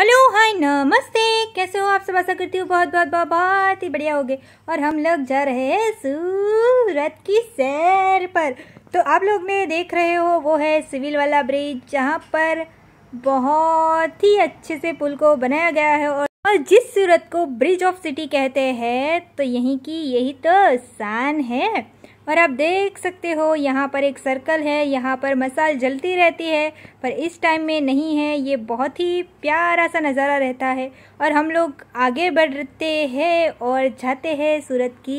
hello hi नमस्ते कैसे हो आप सब आशा करती हूँ बहुत बहुत बहुत बहुत ही बढ़िया हो गए और हम लोग जा रहे हैं सूरत की सैर पर तो आप लोग ने देख रहे हो वो है सिविल वाला ब्रिज जहाँ पर बहुत ही अच्छे से पुल को बनाया गया है और और जिस सूरत को ब्रिज ऑफ सिटी कहते हैं तो यहीं की यही तो शान है और आप देख सकते हो यहाँ पर एक सर्कल है यहाँ पर मसाल जलती रहती है पर इस टाइम में नहीं है ये बहुत ही प्यारा सा नज़ारा रहता है और हम लोग आगे बढ़ते हैं और जाते हैं सूरत की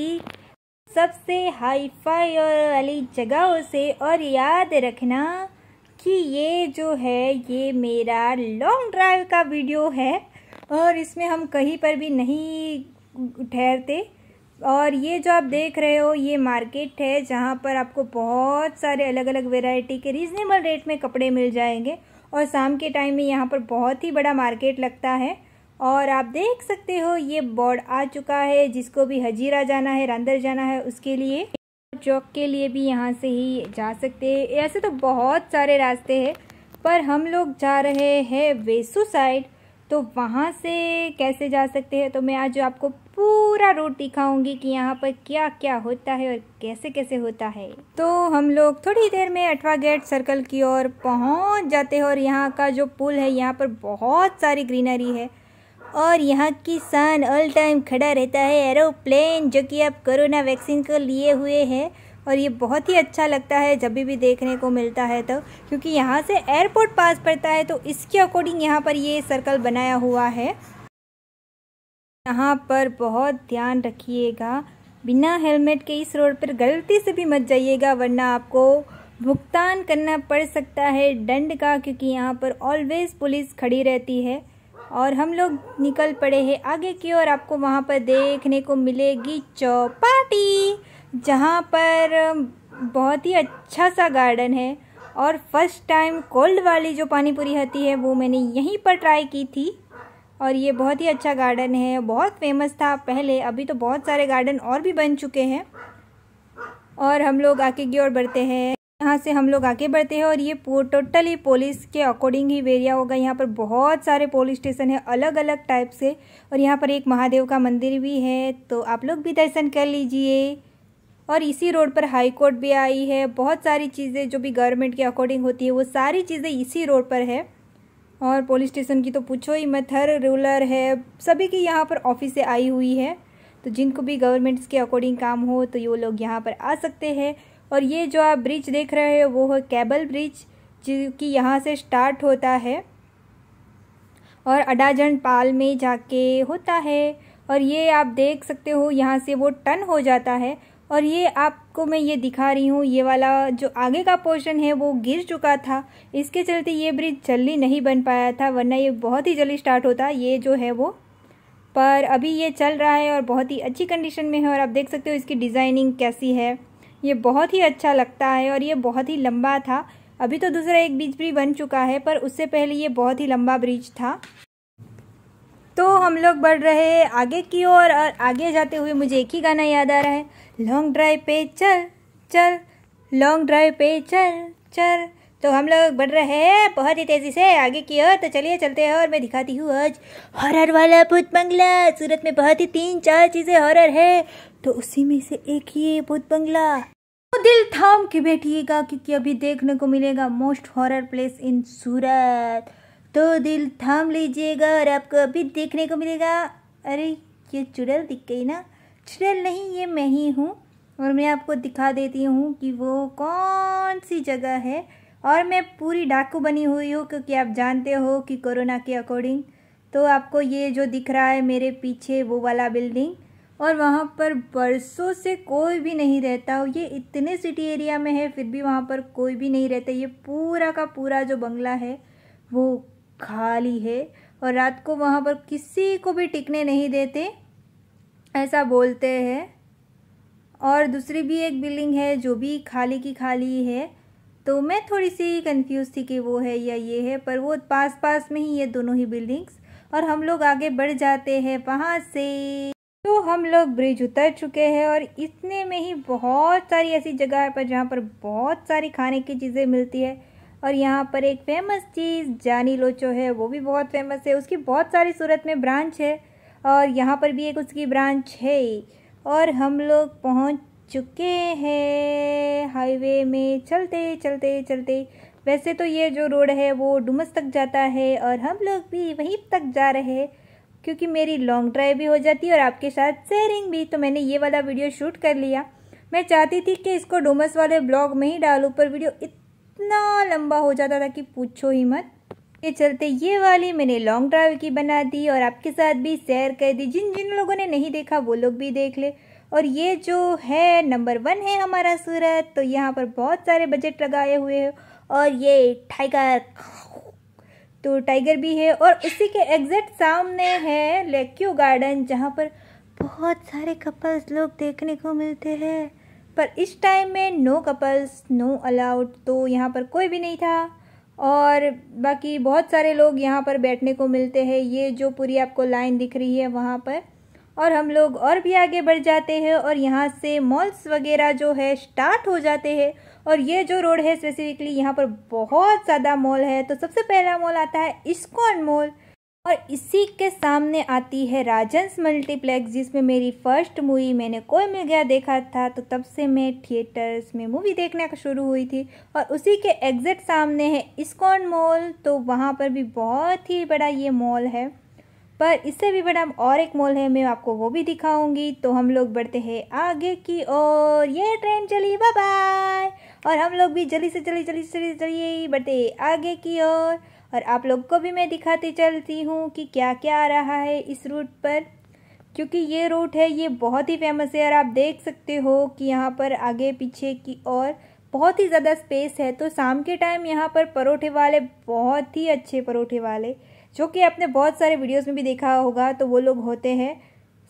सबसे हाई फाई और वाली जगहों से और याद रखना कि ये जो है ये मेरा लॉन्ग ड्राइव का वीडियो है और इसमें हम कहीं पर भी नहीं ठहरते और ये जो आप देख रहे हो ये मार्केट है जहाँ पर आपको बहुत सारे अलग अलग वेराइटी के रीज़नेबल रेट में कपड़े मिल जाएंगे और शाम के टाइम में यहाँ पर बहुत ही बड़ा मार्केट लगता है और आप देख सकते हो ये बोर्ड आ चुका है जिसको भी हजीरा जाना है रंदर जाना है उसके लिए चौक के लिए भी यहाँ से ही जा सकते हैं ऐसे तो बहुत सारे रास्ते हैं पर हम लोग जा रहे हैं वेसू साइड तो वहाँ से कैसे जा सकते हैं तो मैं आज आपको पूरा रूट दिखाऊंगी कि यहाँ पर क्या क्या होता है और कैसे कैसे होता है तो हम लोग थोड़ी देर में अठवा गेट सर्कल की ओर पहुँच जाते हैं और यहाँ का जो पुल है यहाँ पर बहुत सारी ग्रीनरी है और यहाँ की सन ऑल टाइम खड़ा रहता है एरोप्लेन जो कि अब कोरोना वैक्सीन को लिए हुए है और ये बहुत ही अच्छा लगता है जब भी देखने को मिलता है तो क्योंकि यहाँ से एयरपोर्ट पास पड़ता है तो इसके अकॉर्डिंग यहाँ पर ये सर्कल बनाया हुआ है यहाँ पर बहुत ध्यान रखिएगा बिना हेलमेट के इस रोड पर गलती से भी मत जाइएगा वरना आपको भुगतान करना पड़ सकता है दंड का क्योंकि यहाँ पर ऑलवेज पुलिस खड़ी रहती है और हम लोग निकल पड़े हैं आगे की ओर आपको वहाँ पर देखने को मिलेगी चौपाटी जहाँ पर बहुत ही अच्छा सा गार्डन है और फर्स्ट टाइम कोल्ड वाली जो पानीपुरी होती है वो मैंने यहीं पर ट्राई की थी और ये बहुत ही अच्छा गार्डन है बहुत फेमस था पहले अभी तो बहुत सारे गार्डन और भी बन चुके हैं और हम लोग आके की ओर बढ़ते हैं यहाँ से हम लोग आगे बढ़ते हैं और ये टोटली पुलिस के अकॉर्डिंग ही एरिया होगा यहाँ पर बहुत सारे पुलिस स्टेशन है अलग अलग टाइप से और यहाँ पर एक महादेव का मंदिर भी है तो आप लोग भी दर्शन कर लीजिए और इसी रोड पर हाई कोर्ट भी आई है बहुत सारी चीज़ें जो भी गवर्नमेंट के अकॉर्डिंग होती है वो सारी चीज़ें इसी रोड पर है और पुलिस स्टेशन की तो पूछो ही मत हर रूलर है सभी की यहाँ पर ऑफिस से आई हुई है तो जिनको भी गवर्नमेंट्स के अकॉर्डिंग काम हो तो ये लोग यहाँ पर आ सकते हैं और ये जो आप ब्रिज देख रहे हो वो है केबल ब्रिज जो कि यहाँ से स्टार्ट होता है और अडाजन पाल में जाके होता है और ये आप देख सकते हो यहाँ से वो टन हो जाता है और ये आपको मैं ये दिखा रही हूँ ये वाला जो आगे का पोर्शन है वो गिर चुका था इसके चलते ये ब्रिज जल्दी नहीं बन पाया था वरना ये बहुत ही जल्दी स्टार्ट होता ये जो है वो पर अभी ये चल रहा है और बहुत ही अच्छी कंडीशन में है और आप देख सकते हो इसकी डिज़ाइनिंग कैसी है ये बहुत ही अच्छा लगता है और ये बहुत ही लंबा था अभी तो दूसरा एक ब्रिज भी बन चुका है पर उससे पहले ये बहुत ही लंबा ब्रिज था तो हम लोग बढ़ रहे आगे की ओर और, और आगे जाते हुए मुझे एक ही गाना याद आ रहा है लॉन्ग ड्राइव पे चल चल लॉन्ग ड्राइव पे चल चल तो हम लोग बढ़ रहे हैं बहुत ही तेज़ी से आगे की ओर तो चलिए चलते हैं और मैं दिखाती हूँ आज हॉरर वाला भूत बंगला सूरत में बहुत ही तीन चार चीज़ें हॉरर है तो उसी में से एक ही है भूत बंगला तो दिल थाम के बैठिएगा क्योंकि अभी देखने को मिलेगा most horror place in Surat तो दिल थाम लीजिएगा और आपको अभी देखने को मिलेगा अरे ये चुड़ैल दिख गई ना चुड़ैल नहीं ये मैं ही हूँ और मैं आपको दिखा देती हूँ कि वो कौन सी जगह है और मैं पूरी डाकू बनी हुई हूँ क्योंकि आप जानते हो कि कोरोना के अकॉर्डिंग तो आपको ये जो दिख रहा है मेरे पीछे वो वाला बिल्डिंग और वहाँ पर बरसों से कोई भी नहीं रहता हो ये इतने सिटी एरिया में है फिर भी वहाँ पर कोई भी नहीं रहता ये पूरा का पूरा जो बंगला है वो खाली है और रात को वहाँ पर किसी को भी टिकने नहीं देते ऐसा बोलते हैं और दूसरी भी एक बिल्डिंग है जो भी खाली की खाली है तो मैं थोड़ी सी कंफ्यूज थी कि वो है या ये है पर वो पास पास में ही ये दोनों ही बिल्डिंग्स और हम लोग आगे बढ़ जाते हैं वहाँ से तो हम लोग ब्रिज उतर चुके हैं और इतने में ही बहुत सारी ऐसी जगह है पर जहाँ पर बहुत सारी खाने की चीज़ें मिलती है और यहाँ पर एक फेमस चीज़ जानी लोचो है वो भी बहुत फेमस है उसकी बहुत सारी सूरत में ब्रांच है और यहाँ पर भी एक उसकी ब्रांच है और हम लोग पहुँच चुके हैं हाईवे में चलते चलते चलते वैसे तो ये जो रोड है वो डुमस तक जाता है और हम लोग भी वहीं तक जा रहे हैं क्योंकि मेरी लॉन्ग ड्राइव भी हो जाती है और आपके साथ शेयरिंग भी तो मैंने ये वाला वीडियो शूट कर लिया मैं चाहती थी कि इसको डुमस वाले ब्लॉग में ही डालूँ पर वीडियो इत इतना लंबा हो जाता था कि पूछो ही मत ये चलते ये वाली मैंने लॉन्ग ड्राइव की बना दी और आपके साथ भी शेयर कर दी जिन जिन लोगों ने नहीं देखा वो लोग भी देख ले और ये जो है नंबर वन है हमारा सूरत तो यहाँ पर बहुत सारे बजट लगाए हुए हैं और ये टाइगर तो टाइगर भी है और उसी के एग्जैक्ट सामने है लेक्यू गार्डन जहाँ पर बहुत सारे कपल्स लोग देखने को मिलते हैं पर इस टाइम में नो कपल्स नो अलाउड तो यहाँ पर कोई भी नहीं था और बाकी बहुत सारे लोग यहाँ पर बैठने को मिलते हैं ये जो पूरी आपको लाइन दिख रही है वहाँ पर और हम लोग और भी आगे बढ़ जाते हैं और यहाँ से मॉल्स वगैरह जो है स्टार्ट हो जाते हैं और ये जो रोड है स्पेसिफिकली यहाँ पर बहुत ज़्यादा मॉल है तो सबसे पहला मॉल आता है इस्कॉन मॉल और इसी के सामने आती है राजंस मल्टीप्लेक्स जिसमें मेरी फर्स्ट मूवी मैंने कोई मिल गया देखा था तो तब से मैं थिएटर्स में मूवी देखने का शुरू हुई थी और उसी के एग्जिट सामने है इस्कॉन मॉल तो वहाँ पर भी बहुत ही बड़ा ये मॉल है पर इससे भी बड़ा और एक मॉल है मैं आपको वो भी दिखाऊंगी तो हम लोग बढ़ते हैं आगे की ओर ये ट्रेन चली बाय बाय और हम लोग भी जल्दी से जल्दी जल्दी से जल्दी चलिए बढ़ते आगे की ओर और आप लोग को भी मैं दिखाती चलती हूँ कि क्या क्या आ रहा है इस रूट पर क्योंकि ये रूट है ये बहुत ही फेमस है और आप देख सकते हो कि यहाँ पर आगे पीछे की ओर बहुत ही ज़्यादा स्पेस है तो शाम के टाइम यहाँ पर परोठे वाले बहुत ही अच्छे परोठे वाले जो कि आपने बहुत सारे वीडियोस में भी देखा होगा तो वो लोग होते हैं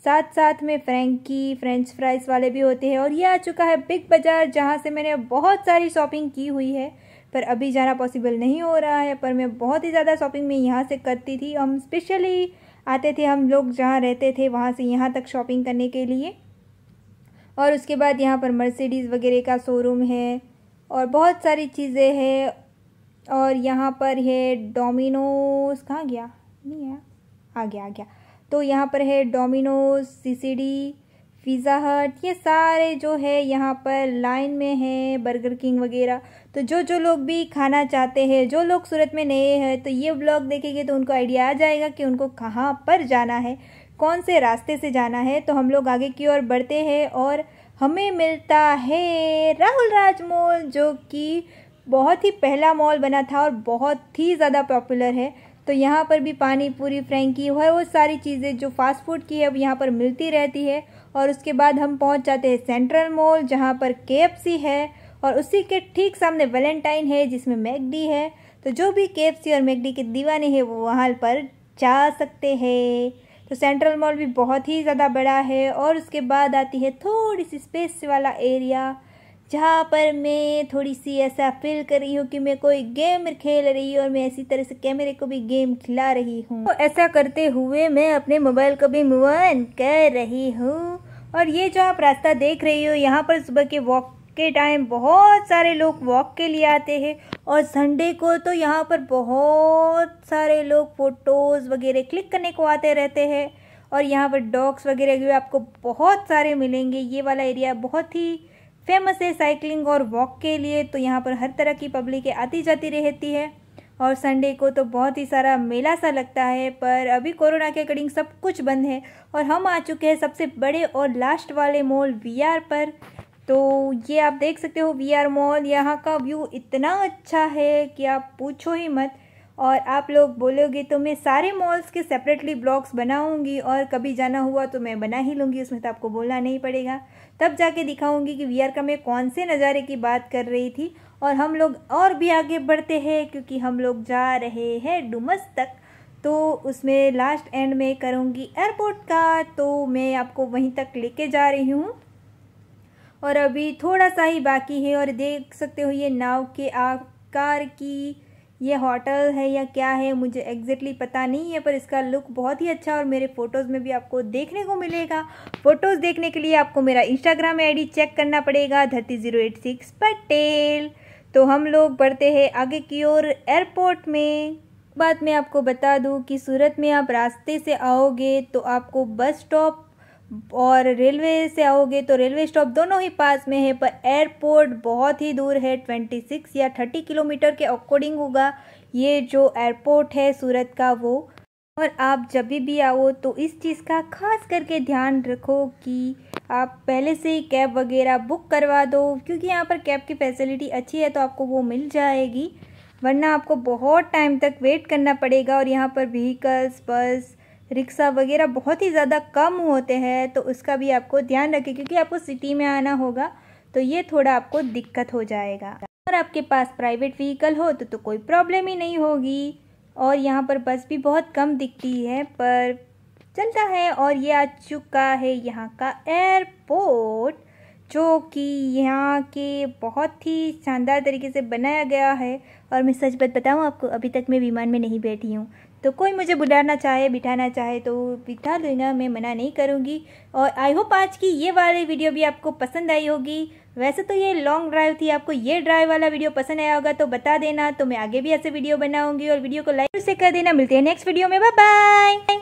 साथ साथ में फ्रेंकी फ्रेंच फ्राइज वाले भी होते हैं और ये आ चुका है बिग बाज़ार जहाँ से मैंने बहुत सारी शॉपिंग की हुई है पर अभी जाना पॉसिबल नहीं हो रहा है पर मैं बहुत ही ज़्यादा शॉपिंग में यहाँ से करती थी हम स्पेशली आते थे हम लोग जहाँ रहते थे वहाँ से यहाँ तक शॉपिंग करने के लिए और उसके बाद यहाँ पर मर्सिडीज़ वगैरह का शोरूम है और बहुत सारी चीज़ें हैं और यहाँ पर है डोमिनोज कहाँ गया नहीं है आ गया आ गया तो यहाँ पर है डोमिनोज सीसीडी पिज़्ज़ा हट ये सारे जो है यहाँ पर लाइन में है बर्गर किंग वगैरह तो जो जो लोग भी खाना चाहते हैं जो लोग सूरत में नए हैं तो ये ब्लॉग देखेंगे तो उनको आइडिया आ जाएगा कि उनको कहाँ पर जाना है कौन से रास्ते से जाना है तो हम लोग आगे की ओर बढ़ते हैं और हमें मिलता है राहुल राजमोल जो कि बहुत ही पहला मॉल बना था और बहुत ही ज़्यादा पॉपुलर है तो यहाँ पर भी पानी पूरी फ्रेंकी है वो सारी चीज़ें जो फास्ट फूड की है अब यहाँ पर मिलती रहती है और उसके बाद हम पहुँच जाते हैं सेंट्रल मॉल जहाँ पर के है और उसी के ठीक सामने वैलेंटाइन है जिसमें मैगडी है तो जो भी के और मैगडी के दीवाने हैं वो वहाँ पर जा सकते हैं तो सेंट्रल मॉल भी बहुत ही ज़्यादा बड़ा है और उसके बाद आती है थोड़ी सी स्पेस वाला एरिया जहाँ पर मैं थोड़ी सी ऐसा फील कर रही हूँ कि मैं कोई गेम खेल रही हूँ और मैं इसी तरह से कैमरे को भी गेम खिला रही हूँ तो ऐसा करते हुए मैं अपने मोबाइल को भी मूव ऑन कर रही हूँ और ये जो आप रास्ता देख रही हो यहाँ पर सुबह के वॉक के टाइम बहुत सारे लोग वॉक के लिए आते हैं और संडे को तो यहाँ पर बहुत सारे लोग फ़ोटोज़ वगैरह क्लिक करने को आते रहते हैं और यहाँ पर डॉग्स वगैरह भी आपको बहुत सारे मिलेंगे ये वाला एरिया बहुत ही फेमस है साइकिलिंग और वॉक के लिए तो यहाँ पर हर तरह की पब्लिक आती जाती रहती है और संडे को तो बहुत ही सारा मेला सा लगता है पर अभी कोरोना के अकॉर्डिंग सब कुछ बंद है और हम आ चुके हैं सबसे बड़े और लास्ट वाले मॉल वीआर पर तो ये आप देख सकते हो वीआर मॉल यहाँ का व्यू इतना अच्छा है कि आप पूछो ही मत और आप लोग बोलोगे तो मैं सारे मॉल्स के सेपरेटली ब्लॉग्स बनाऊंगी और कभी जाना हुआ तो मैं बना ही लूँगी उसमें तो आपको बोलना नहीं पड़ेगा तब जाके दिखाऊंगी कि वी का मैं कौन से नज़ारे की बात कर रही थी और हम लोग और भी आगे बढ़ते हैं क्योंकि हम लोग जा रहे हैं डुमस तक तो उसमें लास्ट एंड में करूंगी एयरपोर्ट का तो मैं आपको वहीं तक लेके जा रही हूँ और अभी थोड़ा सा ही बाकी है और देख सकते हो ये नाव के आकार की ये होटल है या क्या है मुझे एग्जैक्टली पता नहीं है पर इसका लुक बहुत ही अच्छा और मेरे फ़ोटोज़ में भी आपको देखने को मिलेगा फ़ोटोज़ देखने के लिए आपको मेरा इंस्टाग्राम आईडी चेक करना पड़ेगा धरती ज़ीरो एट सिक्स पटेल तो हम लोग बढ़ते हैं आगे की ओर एयरपोर्ट में बात मैं आपको बता दूं कि सूरत में आप रास्ते से आओगे तो आपको बस स्टॉप और रेलवे से आओगे तो रेलवे स्टॉप दोनों ही पास में है पर एयरपोर्ट बहुत ही दूर है ट्वेंटी सिक्स या थर्टी किलोमीटर के अकॉर्डिंग होगा ये जो एयरपोर्ट है सूरत का वो और आप जब भी आओ तो इस चीज़ का खास करके ध्यान रखो कि आप पहले से ही कैब वगैरह बुक करवा दो क्योंकि यहाँ पर कैब की फैसिलिटी अच्छी है तो आपको वो मिल जाएगी वरना आपको बहुत टाइम तक वेट करना पड़ेगा और यहाँ पर व्हीकल्स बस रिक्शा वगैरह बहुत ही ज़्यादा कम होते हैं तो उसका भी आपको ध्यान रखें क्योंकि आपको सिटी में आना होगा तो ये थोड़ा आपको दिक्कत हो जाएगा और आपके पास प्राइवेट व्हीकल हो तो, तो कोई प्रॉब्लम ही नहीं होगी और यहाँ पर बस भी बहुत कम दिखती है पर चलता है और ये आ चुका है यहाँ का एयरपोर्ट जो कि यहाँ के बहुत ही शानदार तरीके से बनाया गया है और मैं सच बत बताऊँ आपको अभी तक मैं विमान में नहीं बैठी हूँ तो कोई मुझे बुलाना चाहे बिठाना चाहे तो बिठा लेना मैं मना नहीं करूँगी और आई होप आज की ये वाली वीडियो भी आपको पसंद आई होगी वैसे तो ये लॉन्ग ड्राइव थी आपको ये ड्राइव वाला वीडियो पसंद आया होगा तो बता देना तो मैं आगे भी ऐसे वीडियो बनाऊंगी और वीडियो को लाइक से कर देना मिलते हैं नेक्स्ट वीडियो में बाय बाय